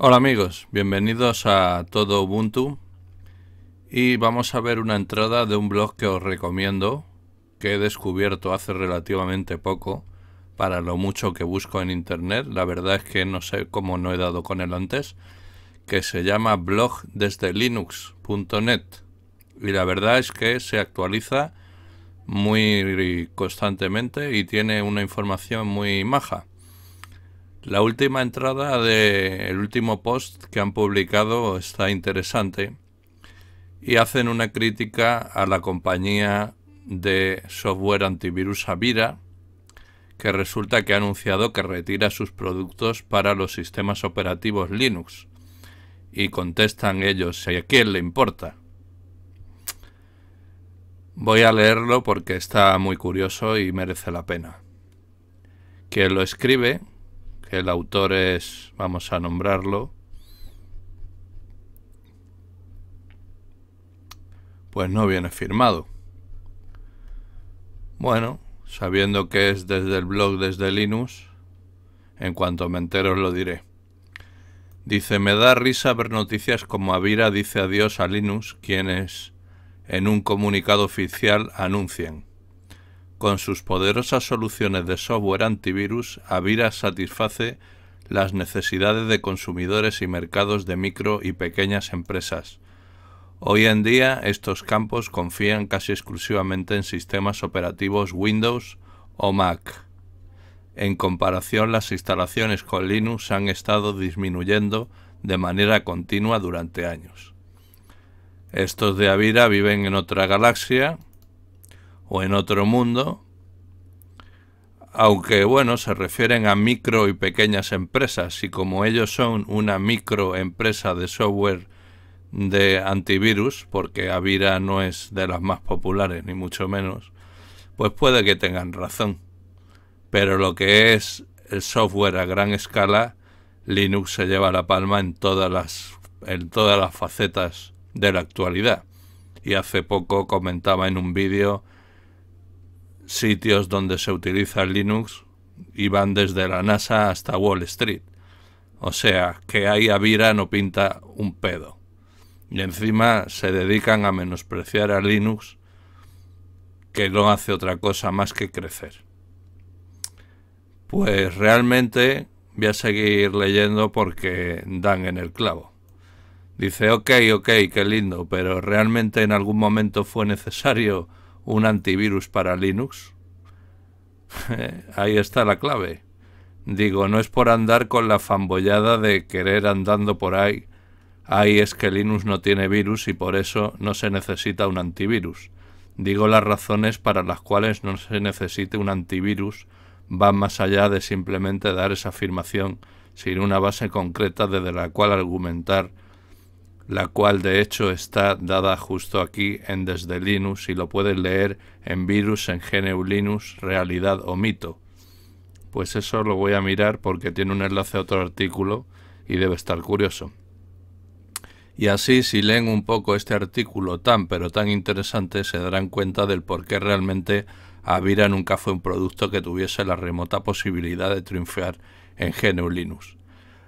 Hola amigos, bienvenidos a todo Ubuntu y vamos a ver una entrada de un blog que os recomiendo que he descubierto hace relativamente poco para lo mucho que busco en internet, la verdad es que no sé cómo no he dado con él antes, que se llama blogdesdelinux.net y la verdad es que se actualiza muy constantemente y tiene una información muy maja. La última entrada del último post que han publicado está interesante y hacen una crítica a la compañía de software antivirus Avira, que resulta que ha anunciado que retira sus productos para los sistemas operativos Linux. Y contestan ellos, ¿a quién le importa? Voy a leerlo porque está muy curioso y merece la pena. Que lo escribe el autor es, vamos a nombrarlo, pues no viene firmado. Bueno, sabiendo que es desde el blog desde Linux, en cuanto me entero lo diré. Dice, me da risa ver noticias como Avira dice adiós a Linux, quienes en un comunicado oficial anuncian. Con sus poderosas soluciones de software antivirus, Avira satisface las necesidades de consumidores y mercados de micro y pequeñas empresas. Hoy en día estos campos confían casi exclusivamente en sistemas operativos Windows o Mac. En comparación, las instalaciones con Linux han estado disminuyendo de manera continua durante años. Estos de Avira viven en otra galaxia, o en otro mundo, aunque bueno, se refieren a micro y pequeñas empresas y como ellos son una empresa de software de antivirus, porque Avira no es de las más populares ni mucho menos, pues puede que tengan razón. Pero lo que es el software a gran escala, Linux se lleva la palma en todas las, en todas las facetas de la actualidad. Y hace poco comentaba en un vídeo sitios donde se utiliza Linux y van desde la NASA hasta Wall Street. O sea, que ahí Avira no pinta un pedo. Y encima se dedican a menospreciar a Linux, que no hace otra cosa más que crecer. Pues realmente voy a seguir leyendo porque dan en el clavo. Dice, ok, ok, qué lindo, pero realmente en algún momento fue necesario un antivirus para Linux? Eh, ahí está la clave. Digo, no es por andar con la fambollada de querer andando por ahí. Ahí es que Linux no tiene virus y por eso no se necesita un antivirus. Digo, las razones para las cuales no se necesite un antivirus van más allá de simplemente dar esa afirmación sin una base concreta desde la cual argumentar la cual de hecho está dada justo aquí en Desde Linux y lo puedes leer en Virus, en GNU Linux, Realidad o Mito. Pues eso lo voy a mirar porque tiene un enlace a otro artículo y debe estar curioso. Y así si leen un poco este artículo tan pero tan interesante se darán cuenta del por qué realmente Avira nunca fue un producto que tuviese la remota posibilidad de triunfar en GNU Linux.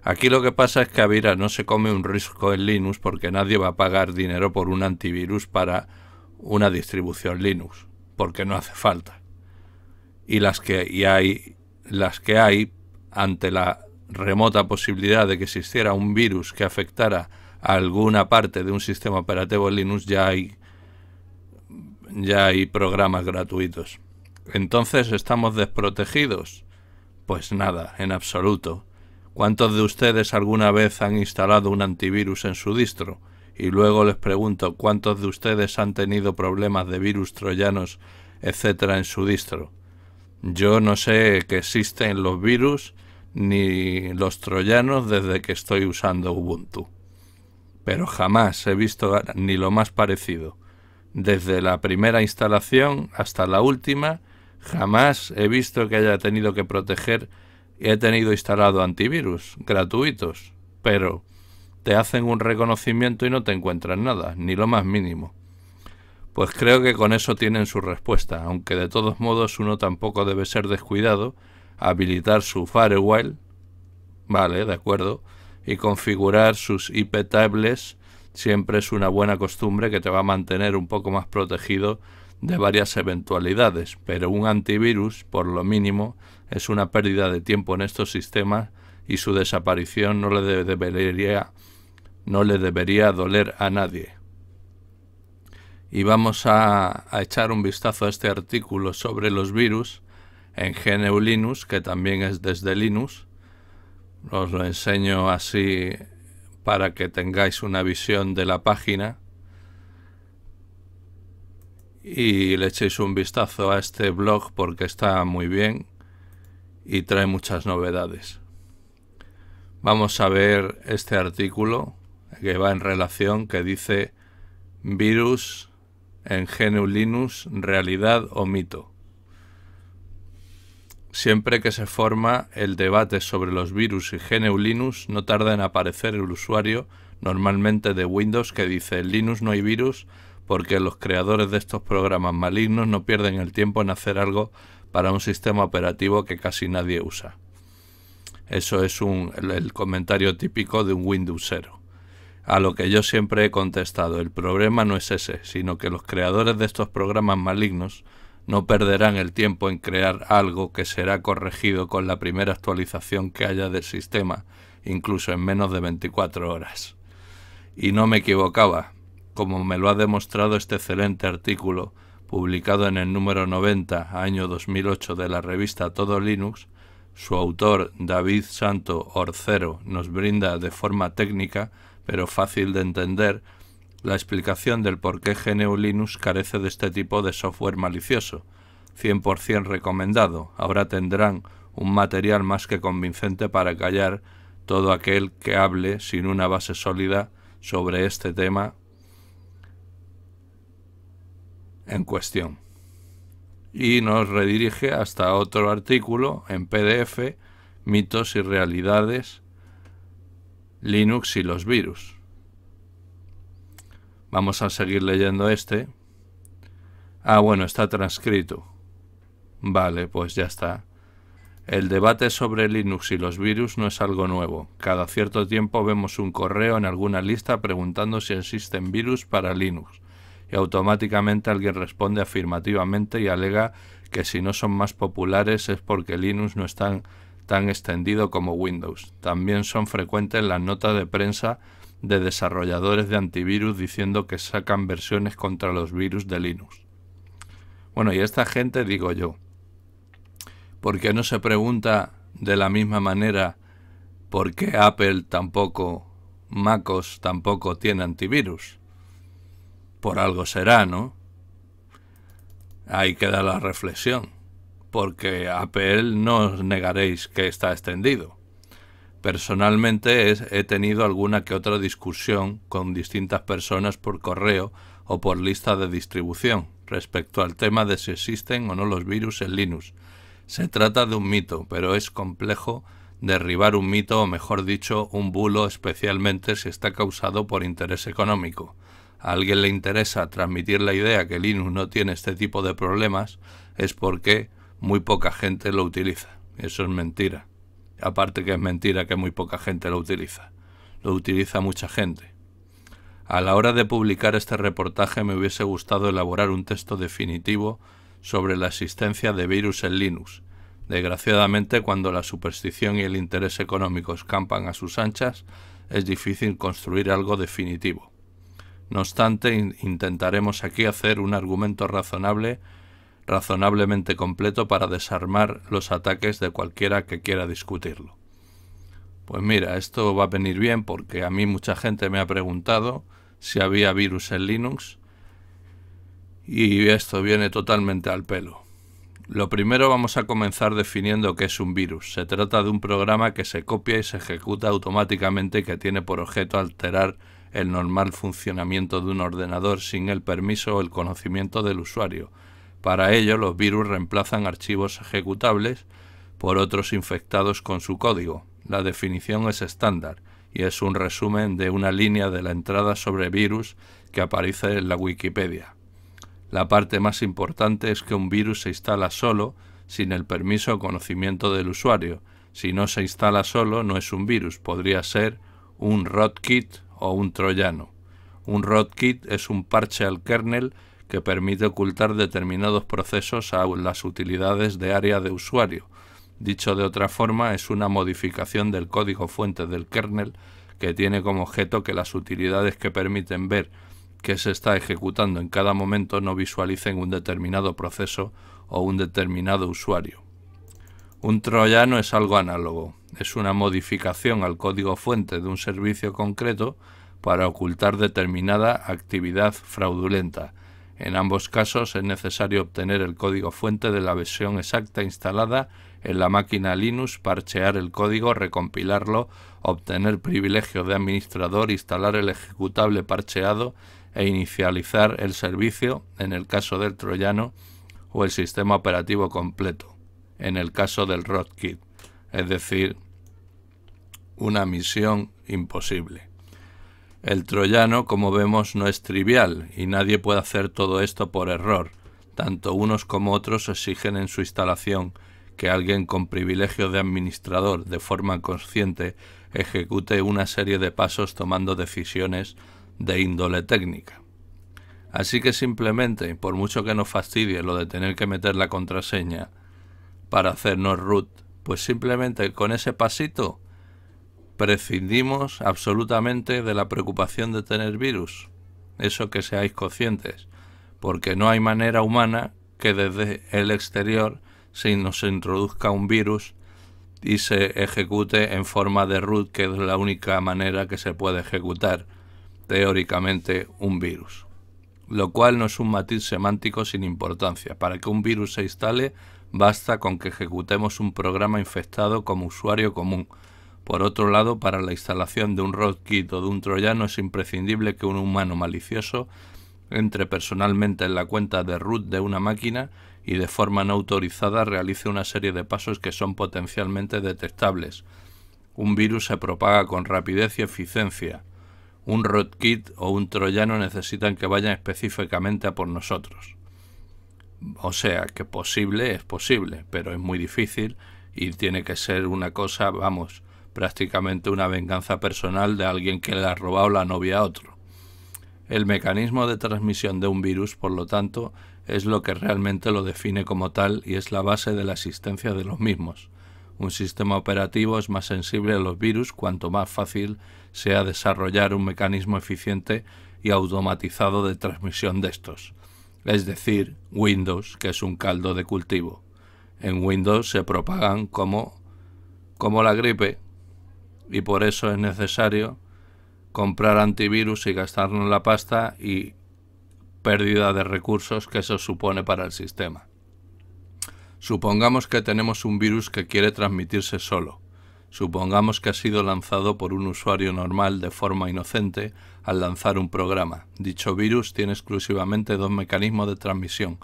Aquí lo que pasa es que Avira no se come un riesgo en Linux porque nadie va a pagar dinero por un antivirus para una distribución Linux, porque no hace falta. Y las que hay, las que hay ante la remota posibilidad de que existiera un virus que afectara a alguna parte de un sistema operativo Linux ya hay ya hay programas gratuitos. Entonces, ¿estamos desprotegidos? Pues nada, en absoluto. ¿Cuántos de ustedes alguna vez han instalado un antivirus en su distro? Y luego les pregunto cuántos de ustedes han tenido problemas de virus troyanos, etcétera, en su distro. Yo no sé que existen los virus ni los troyanos desde que estoy usando Ubuntu. Pero jamás he visto ni lo más parecido. Desde la primera instalación hasta la última, jamás he visto que haya tenido que proteger he tenido instalado antivirus gratuitos, pero te hacen un reconocimiento y no te encuentran nada, ni lo más mínimo. Pues creo que con eso tienen su respuesta, aunque de todos modos uno tampoco debe ser descuidado, habilitar su firewall, vale, de acuerdo, y configurar sus IP tables siempre es una buena costumbre que te va a mantener un poco más protegido de varias eventualidades, pero un antivirus, por lo mínimo, es una pérdida de tiempo en estos sistemas y su desaparición no le debería, no le debería doler a nadie. Y vamos a, a echar un vistazo a este artículo sobre los virus en GNU Linux, que también es desde Linux. Os lo enseño así para que tengáis una visión de la página y le echéis un vistazo a este blog porque está muy bien y trae muchas novedades. Vamos a ver este artículo que va en relación que dice virus en GNU Linux, realidad o mito. Siempre que se forma el debate sobre los virus y GNU Linux, no tarda en aparecer el usuario, normalmente de Windows, que dice Linux no hay virus porque los creadores de estos programas malignos no pierden el tiempo en hacer algo para un sistema operativo que casi nadie usa. Eso es el, comentario típico de un Windows A lo que yo siempre he contestado, el problema no es ese, sino que los creadores de estos programas malignos no perderán el tiempo en crear algo que será corregido con la primera actualización que haya del sistema, incluso en menos de 24 horas. Y no me equivocaba, como me lo ha demostrado este excelente artículo publicado en el número 90, año 2008, de la revista Todo Linux, su autor David Santo Orcero nos brinda de forma técnica, pero fácil de entender, la explicación del por qué GNU Linux carece de este tipo de software malicioso. 100% recomendado, ahora tendrán un material más que convincente para callar todo aquel que hable sin una base sólida sobre este tema en cuestión. Y nos redirige hasta otro artículo en PDF, mitos y realidades, Linux y los virus. Vamos a seguir leyendo este. Ah, bueno, está transcrito. Vale, pues ya está. El debate sobre Linux y los virus no es algo nuevo. Cada cierto tiempo vemos un correo en alguna lista preguntando si existen virus para Linux y automáticamente alguien responde afirmativamente y alega que si no son más populares es porque Linux no es tan, tan extendido como Windows. También son frecuentes las notas de prensa de desarrolladores de antivirus diciendo que sacan versiones contra los virus de Linux. Bueno, y esta gente, digo yo, ¿por qué no se pregunta de la misma manera por qué Apple tampoco, MacOS tampoco tiene antivirus? Por algo será, ¿no? Ahí queda la reflexión, porque Apple no os negaréis que está extendido. Personalmente he tenido alguna que otra discusión con distintas personas por correo o por lista de distribución respecto al tema de si existen o no los virus en Linux. Se trata de un mito, pero es complejo derribar un mito o mejor dicho un bulo especialmente si está causado por interés económico a alguien le interesa transmitir la idea que Linux no tiene este tipo de problemas, es porque muy poca gente lo utiliza. Eso es mentira. Aparte que es mentira que muy poca gente lo utiliza. Lo utiliza mucha gente. A la hora de publicar este reportaje me hubiese gustado elaborar un texto definitivo sobre la existencia de virus en Linux. Desgraciadamente, cuando la superstición y el interés económico escampan a sus anchas, es difícil construir algo definitivo. No obstante, intentaremos aquí hacer un argumento razonable, razonablemente completo para desarmar los ataques de cualquiera que quiera discutirlo. Pues mira, esto va a venir bien porque a mí mucha gente me ha preguntado si había virus en Linux y esto viene totalmente al pelo. Lo primero vamos a comenzar definiendo qué es un virus. Se trata de un programa que se copia y se ejecuta automáticamente y que tiene por objeto alterar el normal funcionamiento de un ordenador sin el permiso o el conocimiento del usuario. Para ello, los virus reemplazan archivos ejecutables por otros infectados con su código. La definición es estándar y es un resumen de una línea de la entrada sobre virus que aparece en la Wikipedia. La parte más importante es que un virus se instala solo, sin el permiso o conocimiento del usuario. Si no se instala solo, no es un virus, podría ser un rootkit o un troyano. Un rootkit es un parche al kernel que permite ocultar determinados procesos a las utilidades de área de usuario. Dicho de otra forma, es una modificación del código fuente del kernel que tiene como objeto que las utilidades que permiten ver qué se está ejecutando en cada momento no visualicen un determinado proceso o un determinado usuario. Un troyano es algo análogo es una modificación al código fuente de un servicio concreto para ocultar determinada actividad fraudulenta. En ambos casos es necesario obtener el código fuente de la versión exacta instalada en la máquina Linux, parchear el código, recompilarlo, obtener privilegios de administrador, instalar el ejecutable parcheado e inicializar el servicio en el caso del troyano o el sistema operativo completo en el caso del rootkit, es decir, una misión imposible. El troyano, como vemos, no es trivial y nadie puede hacer todo esto por error. Tanto unos como otros exigen en su instalación que alguien con privilegio de administrador de forma consciente ejecute una serie de pasos tomando decisiones de índole técnica. Así que simplemente, por mucho que nos fastidie lo de tener que meter la contraseña para hacernos root, pues simplemente con ese pasito prescindimos absolutamente de la preocupación de tener virus. Eso que seáis conscientes, porque no hay manera humana que desde el exterior se nos introduzca un virus y se ejecute en forma de root, que es la única manera que se puede ejecutar teóricamente un virus. Lo cual no es un matiz semántico sin importancia. Para que un virus se instale, basta con que ejecutemos un programa infectado como usuario común por otro lado, para la instalación de un rootkit o de un troyano es imprescindible que un humano malicioso entre personalmente en la cuenta de root de una máquina y de forma no autorizada realice una serie de pasos que son potencialmente detectables. Un virus se propaga con rapidez y eficiencia. Un rootkit o un troyano necesitan que vayan específicamente a por nosotros. O sea, que posible es posible, pero es muy difícil y tiene que ser una cosa, vamos, prácticamente una venganza personal de alguien que le ha robado la novia a otro. El mecanismo de transmisión de un virus, por lo tanto, es lo que realmente lo define como tal y es la base de la existencia de los mismos. Un sistema operativo es más sensible a los virus cuanto más fácil sea desarrollar un mecanismo eficiente y automatizado de transmisión de estos, es decir, Windows, que es un caldo de cultivo. En Windows se propagan como, como la gripe, y por eso es necesario comprar antivirus y gastarnos la pasta y pérdida de recursos que eso supone para el sistema. Supongamos que tenemos un virus que quiere transmitirse solo. Supongamos que ha sido lanzado por un usuario normal de forma inocente al lanzar un programa. Dicho virus tiene exclusivamente dos mecanismos de transmisión.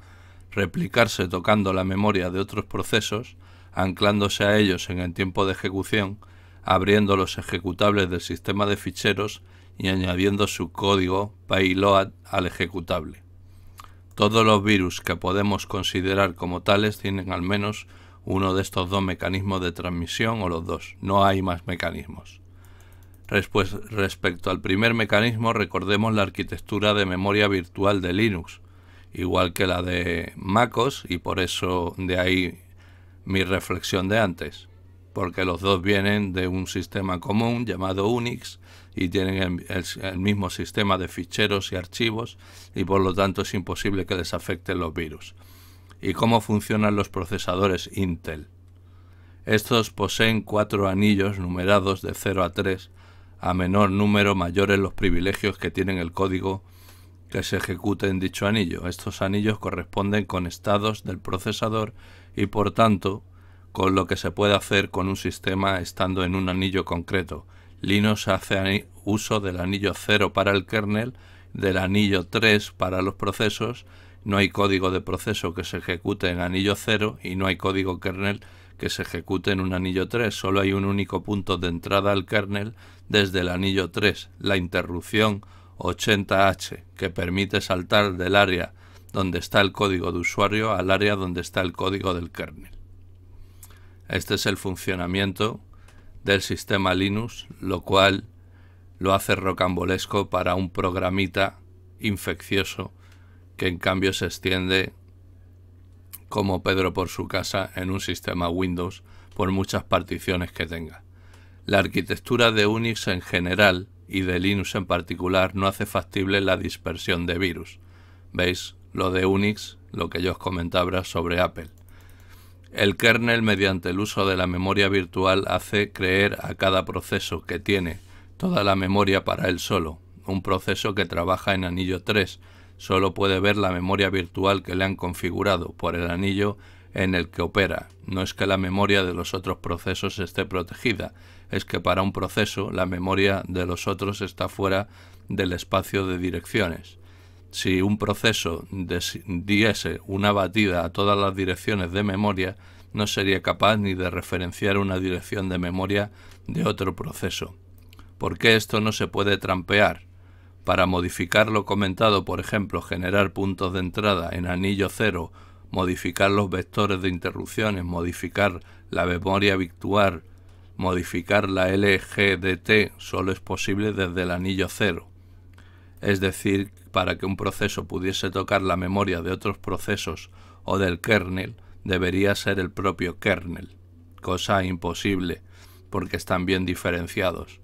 Replicarse tocando la memoria de otros procesos, anclándose a ellos en el tiempo de ejecución abriendo los ejecutables del sistema de ficheros y añadiendo su código payload al ejecutable. Todos los virus que podemos considerar como tales tienen al menos uno de estos dos mecanismos de transmisión o los dos, no hay más mecanismos. respecto al primer mecanismo, recordemos la arquitectura de memoria virtual de Linux, igual que la de MacOS y por eso de ahí mi reflexión de antes porque los dos vienen de un sistema común llamado Unix y tienen el, mismo sistema de ficheros y archivos y por lo tanto es imposible que les afecten los virus. ¿Y cómo funcionan los procesadores Intel? Estos poseen cuatro anillos numerados de 0 a 3. A menor número, mayores los privilegios que tienen el código que se ejecute en dicho anillo. Estos anillos corresponden con estados del procesador y por tanto con lo que se puede hacer con un sistema estando en un anillo concreto. Linux hace uso del anillo 0 para el kernel, del anillo 3 para los procesos, no hay código de proceso que se ejecute en anillo 0 y no hay código kernel que se ejecute en un anillo 3, solo hay un único punto de entrada al kernel desde el anillo 3, la interrupción 80H, que permite saltar del área donde está el código de usuario al área donde está el código del kernel. Este es el funcionamiento del sistema Linux, lo cual lo hace rocambolesco para un programita infeccioso que en cambio se extiende como Pedro por su casa en un sistema Windows por muchas particiones que tenga. La arquitectura de Unix en general y de Linux en particular no hace factible la dispersión de virus. ¿Veis? Lo de Unix, lo que yo os comentaba sobre Apple. El kernel, mediante el uso de la memoria virtual, hace creer a cada proceso que tiene toda la memoria para él solo. Un proceso que trabaja en anillo 3 solo puede ver la memoria virtual que le han configurado por el anillo en el que opera. No es que la memoria de los otros procesos esté protegida, es que para un proceso la memoria de los otros está fuera del espacio de direcciones si un proceso diese una batida a todas las direcciones de memoria, no sería capaz ni de referenciar una dirección de memoria de otro proceso. ¿Por qué esto no se puede trampear? Para modificar lo comentado, por ejemplo, generar puntos de entrada en anillo cero, modificar los vectores de interrupciones, modificar la memoria virtual, modificar la LGDT, solo es posible desde el anillo cero es decir, para que un proceso pudiese tocar la memoria de otros procesos o del kernel, debería ser el propio kernel, cosa imposible, porque están bien diferenciados.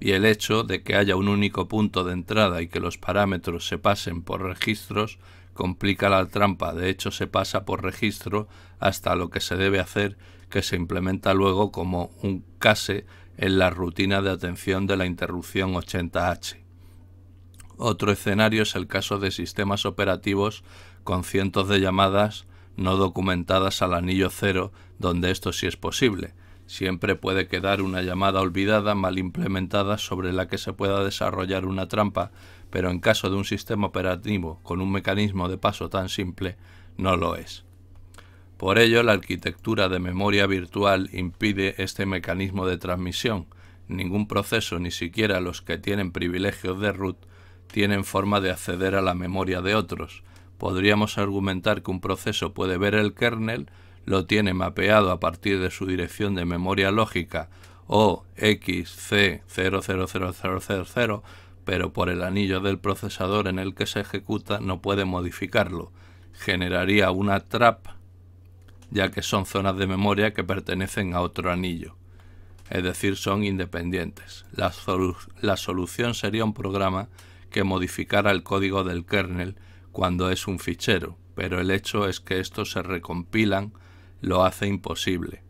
Y el hecho de que haya un único punto de entrada y que los parámetros se pasen por registros complica la trampa, de hecho se pasa por registro hasta lo que se debe hacer, que se implementa luego como un case en la rutina de atención de la interrupción 80H. Otro escenario es el caso de sistemas operativos con cientos de llamadas no documentadas al anillo cero, donde esto sí es posible. Siempre puede quedar una llamada olvidada, mal implementada, sobre la que se pueda desarrollar una trampa, pero en caso de un sistema operativo con un mecanismo de paso tan simple, no lo es. Por ello, la arquitectura de memoria virtual impide este mecanismo de transmisión. Ningún proceso, ni siquiera los que tienen privilegios de root, tienen forma de acceder a la memoria de otros. Podríamos argumentar que un proceso puede ver el kernel, lo tiene mapeado a partir de su dirección de memoria lógica o XC000000, pero por el anillo del procesador en el que se ejecuta no puede modificarlo. Generaría una trap, ya que son zonas de memoria que pertenecen a otro anillo es decir, son independientes. la, solución sería un programa que modificara el código del kernel cuando es un fichero, pero el hecho es que estos se recompilan lo hace imposible.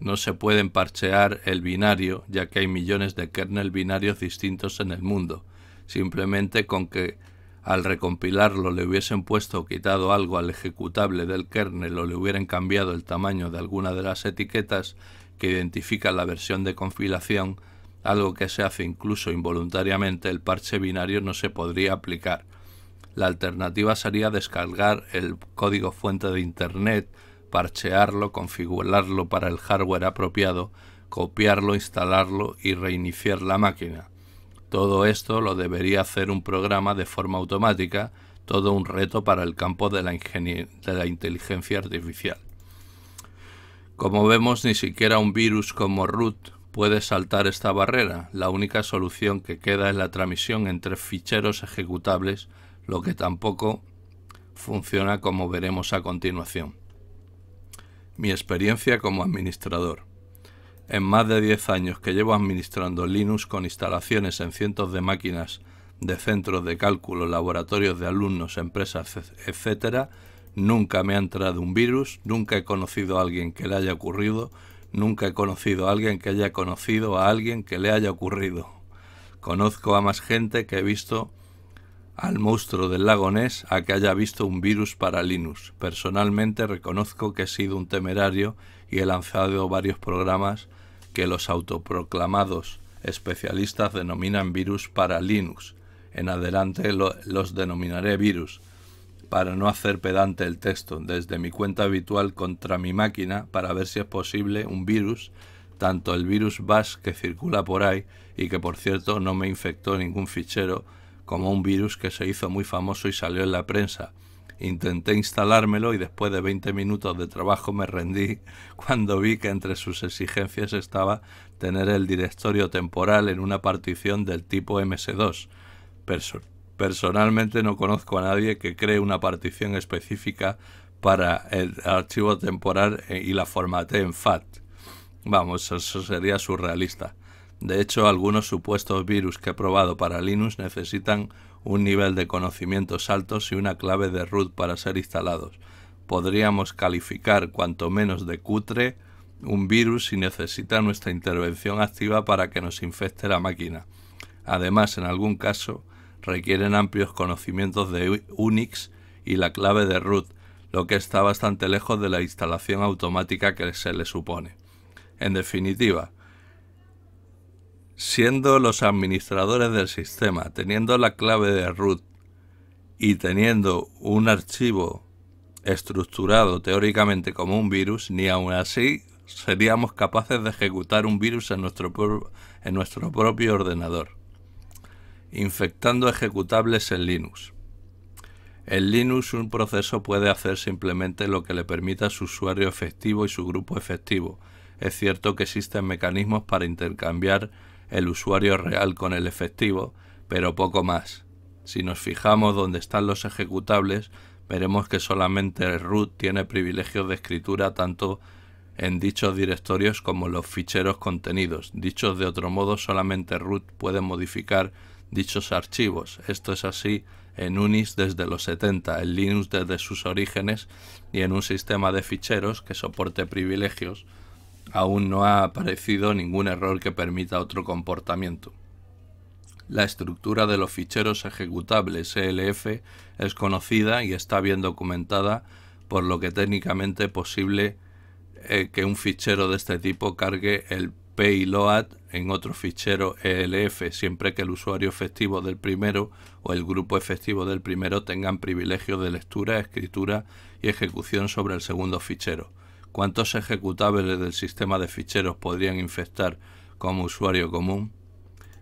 No se pueden parchear el binario, ya que hay millones de kernel binarios distintos en el mundo. Simplemente con que al recompilarlo le hubiesen puesto o quitado algo al ejecutable del kernel o le hubieran cambiado el tamaño de alguna de las etiquetas que identifica la versión de compilación, algo que se hace incluso involuntariamente, el parche binario no se podría aplicar. La alternativa sería descargar el código fuente de Internet, parchearlo, configurarlo para el hardware apropiado, copiarlo, instalarlo y reiniciar la máquina. Todo esto lo debería hacer un programa de forma automática, todo un reto para el campo de la, inteligencia artificial. Como vemos, ni siquiera un virus como root ...puede saltar esta barrera. La única solución que queda es la transmisión entre ficheros ejecutables, lo que tampoco funciona como veremos a continuación. Mi experiencia como administrador. En más de 10 años que llevo administrando Linux con instalaciones en cientos de máquinas, de centros de cálculo, laboratorios de alumnos, empresas, etc., nunca me ha entrado un virus, nunca he conocido a alguien que le haya ocurrido, Nunca he conocido a alguien que haya conocido a alguien que le haya ocurrido. Conozco a más gente que he visto al monstruo del lago Ness a que haya visto un virus para Linux. Personalmente reconozco que he sido un temerario y he lanzado varios programas que los autoproclamados especialistas denominan virus para Linux. En adelante los denominaré virus para no hacer pedante el texto desde mi cuenta habitual contra mi máquina para ver si es posible un virus, tanto el virus Bas que circula por ahí y que por cierto no me infectó ningún fichero, como un virus que se hizo muy famoso y salió en la prensa. Intenté instalármelo y después de 20 minutos de trabajo me rendí cuando vi que entre sus exigencias estaba tener el directorio temporal en una partición del tipo MS2. Personalmente no conozco a nadie que cree una partición específica para el archivo temporal eh, y la formate en FAT. Vamos, eso sería surrealista. De hecho, algunos supuestos virus que he probado para Linux necesitan un nivel de conocimientos altos y una clave de root para ser instalados. Podríamos calificar cuanto menos de cutre un virus si necesita nuestra intervención activa para que nos infecte la máquina. Además, en algún caso, requieren amplios conocimientos de Unix y la clave de root, lo que está bastante lejos de la instalación automática que se le supone. En definitiva, siendo los administradores del sistema, teniendo la clave de root y teniendo un archivo estructurado teóricamente como un virus, ni aun así seríamos capaces de ejecutar un virus en nuestro, en nuestro propio ordenador infectando ejecutables en Linux. En Linux un proceso puede hacer simplemente lo que le permita su usuario efectivo y su grupo efectivo. Es cierto que existen mecanismos para intercambiar el usuario real con el efectivo, pero poco más. Si nos fijamos dónde están los ejecutables, veremos que solamente root tiene privilegios de escritura tanto en dichos directorios como en los ficheros contenidos. Dichos de otro modo, solamente root puede modificar dichos archivos. Esto es así en Unix desde los 70, en Linux desde sus orígenes y en un sistema de ficheros que soporte privilegios aún no ha aparecido ningún error que permita otro comportamiento. La estructura de los ficheros ejecutables ELF es conocida y está bien documentada, por lo que técnicamente es posible eh, que un fichero de este tipo cargue el payload en otro fichero ELF siempre que el usuario efectivo del primero o el grupo efectivo del primero tengan privilegios de lectura, escritura y ejecución sobre el segundo fichero. ¿Cuántos ejecutables del sistema de ficheros podrían infectar como usuario común?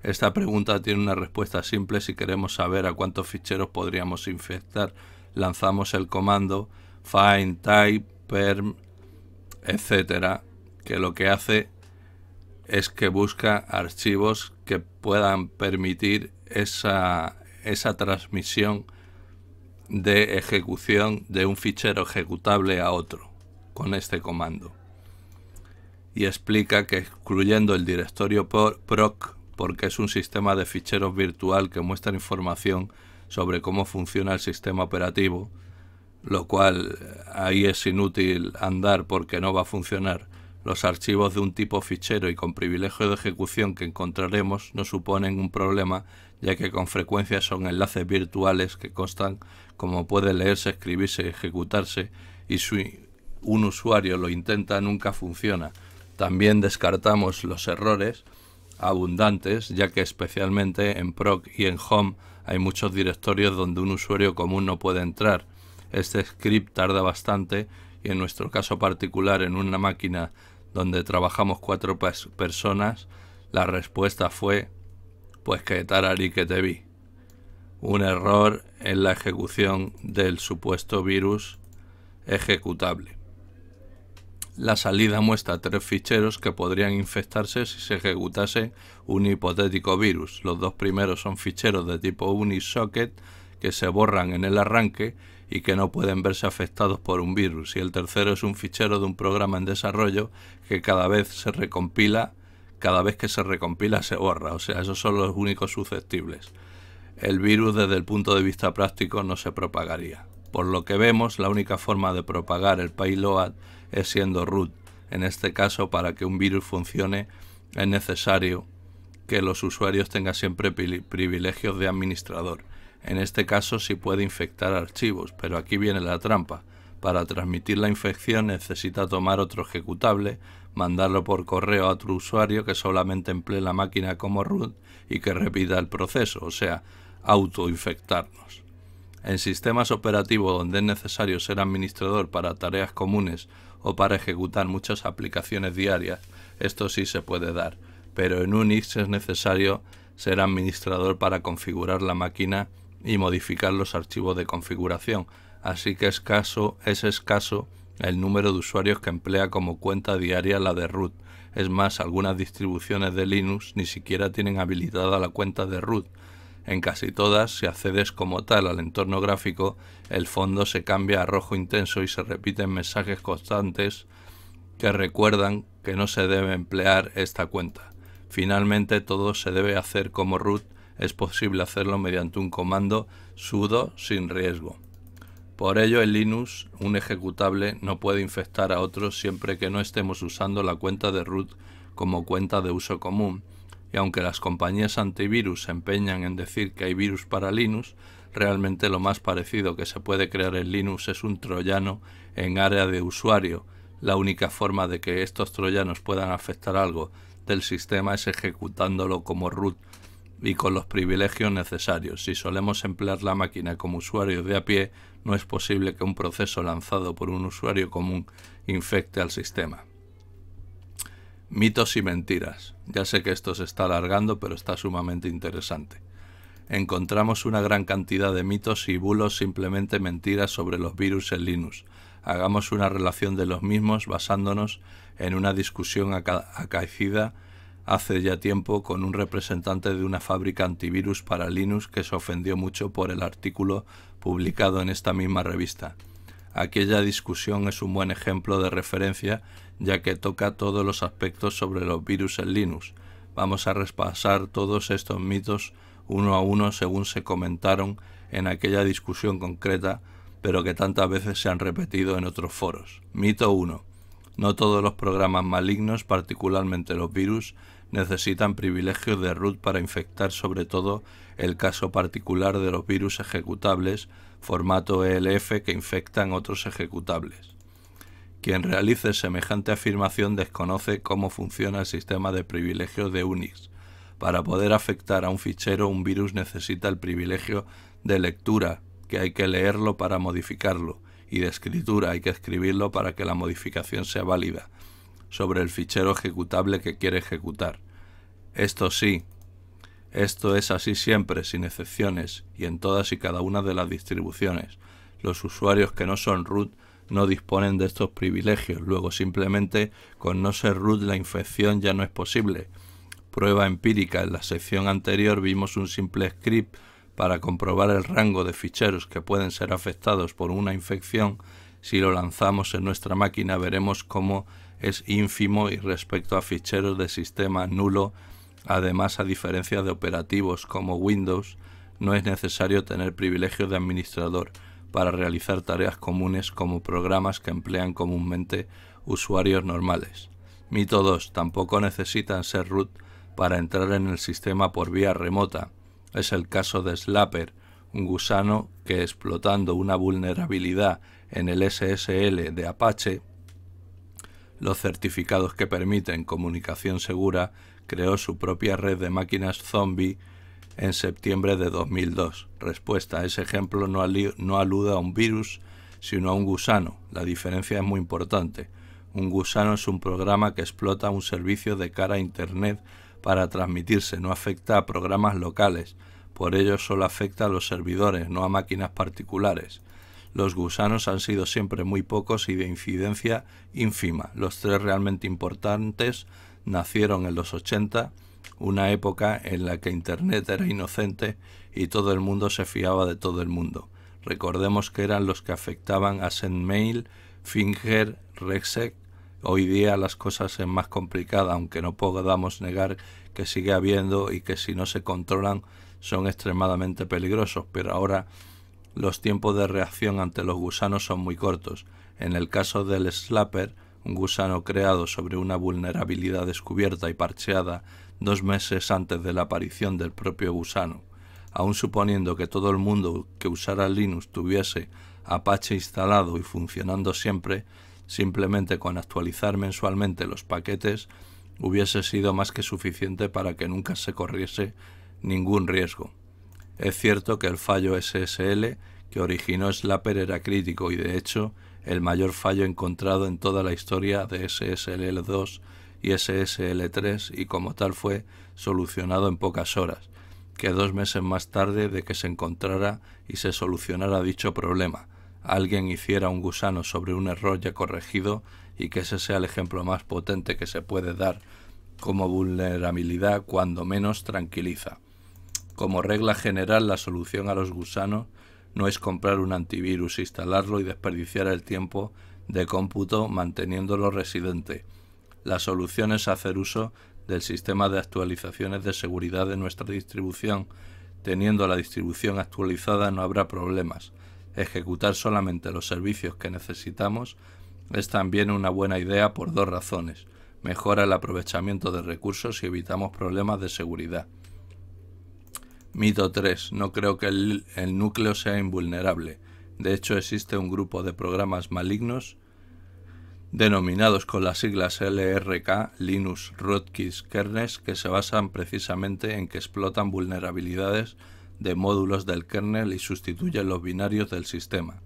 Esta pregunta tiene una respuesta simple si queremos saber a cuántos ficheros podríamos infectar. Lanzamos el comando find type perm etcétera, que lo que hace es que busca archivos que puedan permitir esa, transmisión de ejecución de un fichero ejecutable a otro con este comando. Y explica que excluyendo el directorio proc, porque es un sistema de ficheros virtual que muestra información sobre cómo funciona el sistema operativo, lo cual eh, ahí es inútil andar porque no va a funcionar. Los archivos de un tipo fichero y con privilegio de ejecución que encontraremos no suponen un problema, ya que con frecuencia son enlaces virtuales que constan como puede leerse, escribirse, ejecutarse y si un usuario lo intenta nunca funciona. También descartamos los errores abundantes, ya que especialmente en proc y en home hay muchos directorios donde un usuario común no puede entrar. Este script tarda bastante y en nuestro caso particular en una máquina donde trabajamos cuatro personas, la respuesta fue, pues que tarari que te vi. Un error en la ejecución del supuesto virus ejecutable. La salida muestra tres ficheros que podrían infectarse si se ejecutase un hipotético virus. Los dos primeros son ficheros de tipo unisocket que se borran en el arranque y que no pueden verse afectados por un virus. Y el tercero es un fichero de un programa en desarrollo que cada vez se recompila, cada vez que se recompila se borra. O sea, esos son los únicos susceptibles. El virus desde el punto de vista práctico no se propagaría. Por lo que vemos, la única forma de propagar el payload es siendo root. En este caso, para que un virus funcione, es necesario que los usuarios tengan siempre privilegios de administrador. En este caso sí puede infectar archivos, pero aquí viene la trampa. Para transmitir la infección necesita tomar otro ejecutable, mandarlo por correo a otro usuario que solamente emplee la máquina como root y que repita el proceso, o sea, autoinfectarnos. En sistemas operativos donde es necesario ser administrador para tareas comunes o para ejecutar muchas aplicaciones diarias, esto sí se puede dar, pero en Unix es necesario ser administrador para configurar la máquina y modificar los archivos de configuración, así que escaso, es escaso el número de usuarios que emplea como cuenta diaria la de root. Es más, algunas distribuciones de Linux ni siquiera tienen habilitada la cuenta de root. En casi todas, si accedes como tal al entorno gráfico, el fondo se cambia a rojo intenso y se repiten mensajes constantes que recuerdan que no se debe emplear esta cuenta. Finalmente, todo se debe hacer como root es posible hacerlo mediante un comando sudo sin riesgo. Por ello, el Linux, un ejecutable no puede infectar a otros siempre que no estemos usando la cuenta de root como cuenta de uso común, y aunque las compañías antivirus se empeñan en decir que hay virus para Linux, realmente lo más parecido que se puede crear en Linux es un troyano en área de usuario. La única forma de que estos troyanos puedan afectar algo del sistema es ejecutándolo como root y con los privilegios necesarios. Si solemos emplear la máquina como usuario de a pie, no es posible que un proceso lanzado por un usuario común infecte al sistema. Mitos y mentiras. Ya sé que esto se está alargando, pero está sumamente interesante. Encontramos una gran cantidad de mitos y bulos, simplemente mentiras sobre los virus en Linux. Hagamos una relación de los mismos basándonos en una discusión acaecida hace ya tiempo con un representante de una fábrica antivirus para Linux que se ofendió mucho por el artículo publicado en esta misma revista. Aquella discusión es un buen ejemplo de referencia ya que toca todos los aspectos sobre los virus en Linux. Vamos a repasar todos estos mitos uno a uno según se comentaron en aquella discusión concreta, pero que tantas veces se han repetido en otros foros. Mito 1. No todos los programas malignos, particularmente los virus, necesitan privilegios de root para infectar sobre todo el caso particular de los virus ejecutables, formato ELF, que infectan otros ejecutables. Quien realice semejante afirmación desconoce cómo funciona el sistema de privilegios de Unix. Para poder afectar a un fichero, un virus necesita el privilegio de lectura, que hay que leerlo para modificarlo y de escritura hay que escribirlo para que la modificación sea válida sobre el fichero ejecutable que quiere ejecutar. Esto sí, esto es así siempre, sin excepciones, y en todas y cada una de las distribuciones. Los usuarios que no son root no disponen de estos privilegios, luego simplemente con no ser root la infección ya no es posible. Prueba empírica, en la sección anterior vimos un simple script para comprobar el rango de ficheros que pueden ser afectados por una infección, si lo lanzamos en nuestra máquina veremos cómo es ínfimo y respecto a ficheros de sistema nulo, además a diferencia de operativos como Windows, no es necesario tener privilegios de administrador para realizar tareas comunes como programas que emplean comúnmente usuarios normales. Mito 2. Tampoco necesitan ser root para entrar en el sistema por vía remota, es el caso de Slapper, un gusano que explotando una vulnerabilidad en el SSL de Apache, los certificados que permiten comunicación segura, creó su propia red de máquinas zombie en septiembre de 2002. Respuesta, ese ejemplo no, alude a un virus, sino a un gusano. La diferencia es muy importante. Un gusano es un programa que explota un servicio de cara a Internet para transmitirse, no afecta a programas locales, por ello solo afecta a los servidores, no a máquinas particulares. Los gusanos han sido siempre muy pocos y de incidencia ínfima. Los tres realmente importantes nacieron en los 80, una época en la que Internet era inocente y todo el mundo se fiaba de todo el mundo. Recordemos que eran los que afectaban a SendMail, Finger, Rexec Hoy día las cosas son más complicadas, aunque no podamos negar que sigue habiendo y que si no se controlan son extremadamente peligrosos, pero ahora los tiempos de reacción ante los gusanos son muy cortos. En el caso del slapper, un gusano creado sobre una vulnerabilidad descubierta y parcheada dos meses antes de la aparición del propio gusano. Aun suponiendo que todo el mundo que usara Linux tuviese Apache instalado y funcionando siempre, simplemente con actualizar mensualmente los paquetes hubiese sido más que suficiente para que nunca se corriese ningún riesgo. Es cierto que el fallo SSL que originó Slapper era crítico y de hecho el mayor fallo encontrado en toda la historia de SSL2 y SSL3 y como tal fue solucionado en pocas horas, que dos meses más tarde de que se encontrara y se solucionara dicho problema, alguien hiciera un gusano sobre un error ya corregido y que ese sea el ejemplo más potente que se puede dar como vulnerabilidad cuando menos tranquiliza. Como regla general la solución a los gusanos no es comprar un antivirus, instalarlo y desperdiciar el tiempo de cómputo manteniéndolo residente. La solución es hacer uso del sistema de actualizaciones de seguridad de nuestra distribución. Teniendo la distribución actualizada no habrá problemas ejecutar solamente los servicios que necesitamos es también una buena idea por dos razones. Mejora el aprovechamiento de recursos y evitamos problemas de seguridad. Mito 3. No creo que el, núcleo sea invulnerable. De hecho, existe un grupo de programas malignos denominados con las siglas LRK, Linux, Rootkits, Kernels, que se basan precisamente en que explotan vulnerabilidades de módulos del kernel y sustituye los binarios del sistema.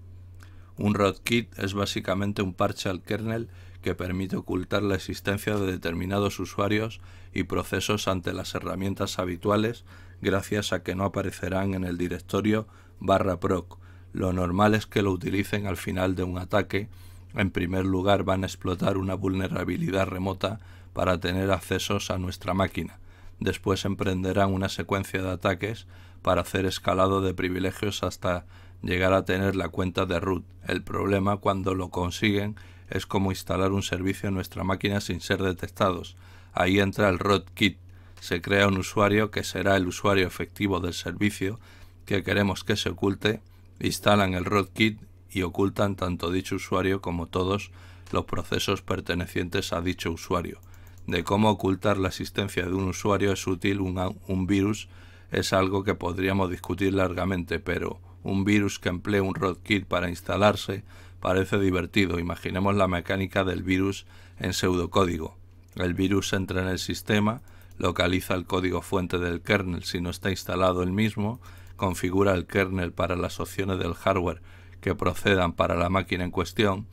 Un rootkit es básicamente un parche al kernel que permite ocultar la existencia de determinados usuarios y procesos ante las herramientas habituales gracias a que no aparecerán en el directorio barra proc. Lo normal es que lo utilicen al final de un ataque. En primer lugar van a explotar una vulnerabilidad remota para tener accesos a nuestra máquina. Después emprenderán una secuencia de ataques para hacer escalado de privilegios hasta llegar a tener la cuenta de root. El problema cuando lo consiguen es como instalar un servicio en nuestra máquina sin ser detectados. Ahí entra el rootkit. Se crea un usuario que será el usuario efectivo del servicio que queremos que se oculte. Instalan el rootkit y ocultan tanto dicho usuario como todos los procesos pertenecientes a dicho usuario. De cómo ocultar la existencia de un usuario es útil un virus es algo que podríamos discutir largamente, pero un virus que emplee un rootkit para instalarse parece divertido. Imaginemos la mecánica del virus en pseudocódigo. El virus entra en el sistema, localiza el código fuente del kernel si no está instalado el mismo, configura el kernel para las opciones del hardware que procedan para la máquina en cuestión,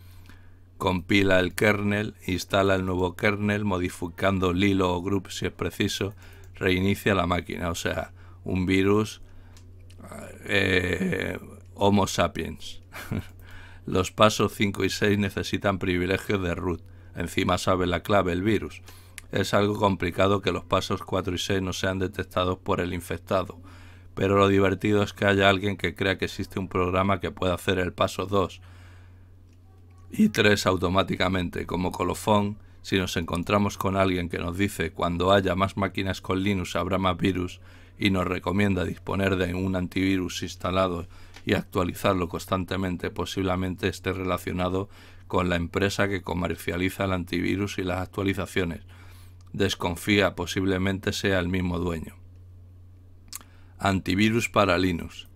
compila el kernel, instala el nuevo kernel modificando lilo o group si es preciso, reinicia la máquina, o sea, un virus eh, Homo sapiens. Los pasos 5 y 6 necesitan privilegios de root. Encima sabe la clave el virus. Es algo complicado que los pasos 4 y 6 no sean detectados por el infectado. Pero lo divertido es que haya alguien que crea que existe un programa que pueda hacer el paso 2 y 3 automáticamente. Como colofón, si nos encontramos con alguien que nos dice cuando haya más máquinas con Linux habrá más virus, y nos recomienda disponer de un antivirus instalado y actualizarlo constantemente, posiblemente esté relacionado con la empresa que comercializa el antivirus y las actualizaciones. Desconfía, posiblemente sea el mismo dueño. Antivirus para Linux.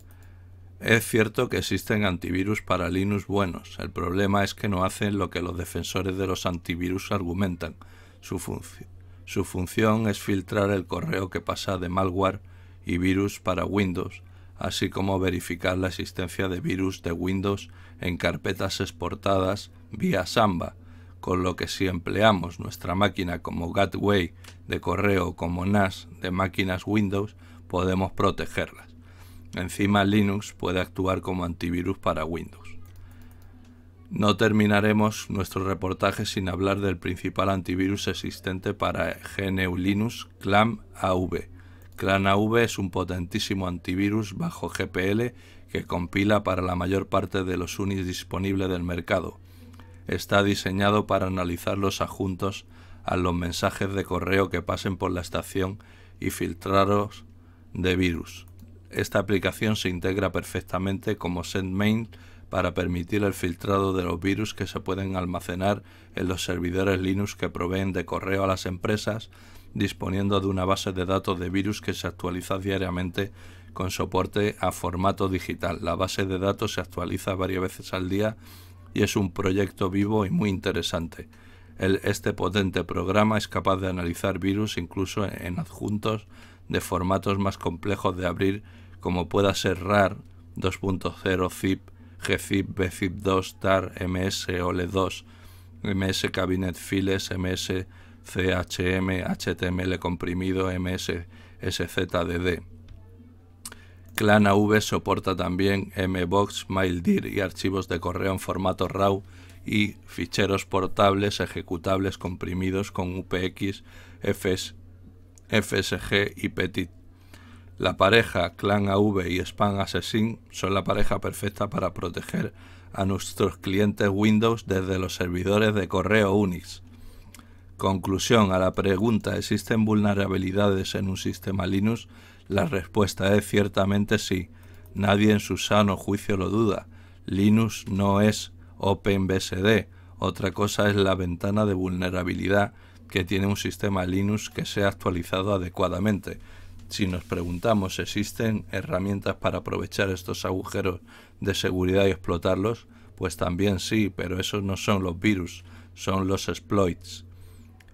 Es cierto que existen antivirus para Linux buenos, el problema es que no hacen lo que los defensores de los antivirus argumentan, su función su función es filtrar el correo que pasa de malware y virus para Windows, así como verificar la existencia de virus de Windows en carpetas exportadas vía Samba, con lo que si empleamos nuestra máquina como gateway de correo como NAS de máquinas Windows, podemos protegerlas. Encima Linux puede actuar como antivirus para Windows. No terminaremos nuestro reportaje sin hablar del principal antivirus existente para GNU Linux, ClamAV. AV. Clan AV es un potentísimo antivirus bajo GPL que compila para la mayor parte de los Unis disponibles del mercado. Está diseñado para analizar los adjuntos a los mensajes de correo que pasen por la estación y filtraros de virus. Esta aplicación se integra perfectamente como SendMail para permitir el filtrado de los virus que se pueden almacenar en los servidores Linux que proveen de correo a las empresas, disponiendo de una base de datos de virus que se actualiza diariamente con soporte a formato digital. La base de datos se actualiza varias veces al día y es un proyecto vivo y muy interesante. El, este potente programa es capaz de analizar virus incluso en, en adjuntos de formatos más complejos de abrir como pueda ser RAR 2.0 ZIP Gzip, bzip 2 TAR, MS, OLE2, MS Cabinet Files, MS CHM, HTML comprimido, MS SZDD. Clan V soporta también MBox, MailDir y archivos de correo en formato RAW y ficheros portables ejecutables comprimidos con UPX, FSG y Petit la pareja Clan AV y Spam Assassin son la pareja perfecta para proteger a nuestros clientes Windows desde los servidores de correo Unix. Conclusión a la pregunta ¿existen vulnerabilidades en un sistema Linux? La respuesta es ciertamente sí. Nadie en su sano juicio lo duda. Linux no es OpenBSD. Otra cosa es la ventana de vulnerabilidad que tiene un sistema Linux que sea actualizado adecuadamente. Si nos preguntamos, ¿existen herramientas para aprovechar estos agujeros de seguridad y explotarlos? Pues también sí, pero esos no son los virus, son los exploits.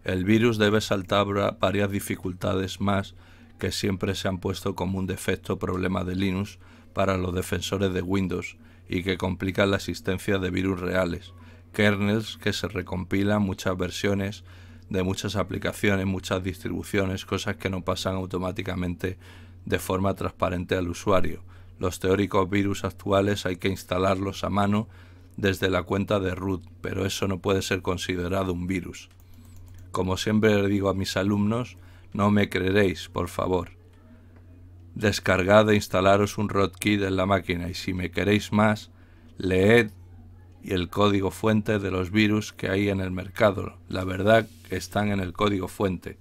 El virus debe saltar varias dificultades más que siempre se han puesto como un defecto problema de Linux para los defensores de Windows y que complican la existencia de virus reales, kernels que se recompilan muchas versiones de muchas aplicaciones, muchas distribuciones, cosas que no pasan automáticamente de forma transparente al usuario. Los teóricos virus actuales hay que instalarlos a mano desde la cuenta de root, pero eso no puede ser considerado un virus. Como siempre le digo a mis alumnos, no me creeréis, por favor. Descargad e instalaros un rootkit en la máquina y si me queréis más, leed y el código fuente de los virus que hay en el mercado. La verdad que están en el código fuente.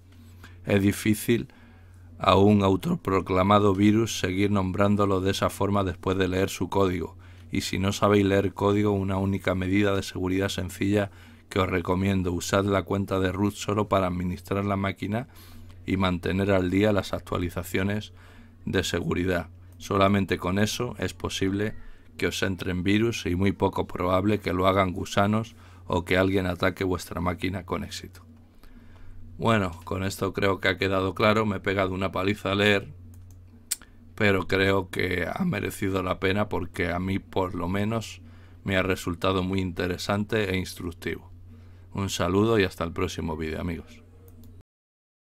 Es difícil a un autoproclamado virus seguir nombrándolo de esa forma después de leer su código. Y si no sabéis leer código, una única medida de seguridad sencilla que os recomiendo, usad la cuenta de root solo para administrar la máquina y mantener al día las actualizaciones de seguridad. Solamente con eso es posible que os entren virus y muy poco probable que lo hagan gusanos o que alguien ataque vuestra máquina con éxito. Bueno, con esto creo que ha quedado claro, me he pegado una paliza a leer, pero creo que ha merecido la pena porque a mí por lo menos me ha resultado muy interesante e instructivo. Un saludo y hasta el próximo vídeo amigos.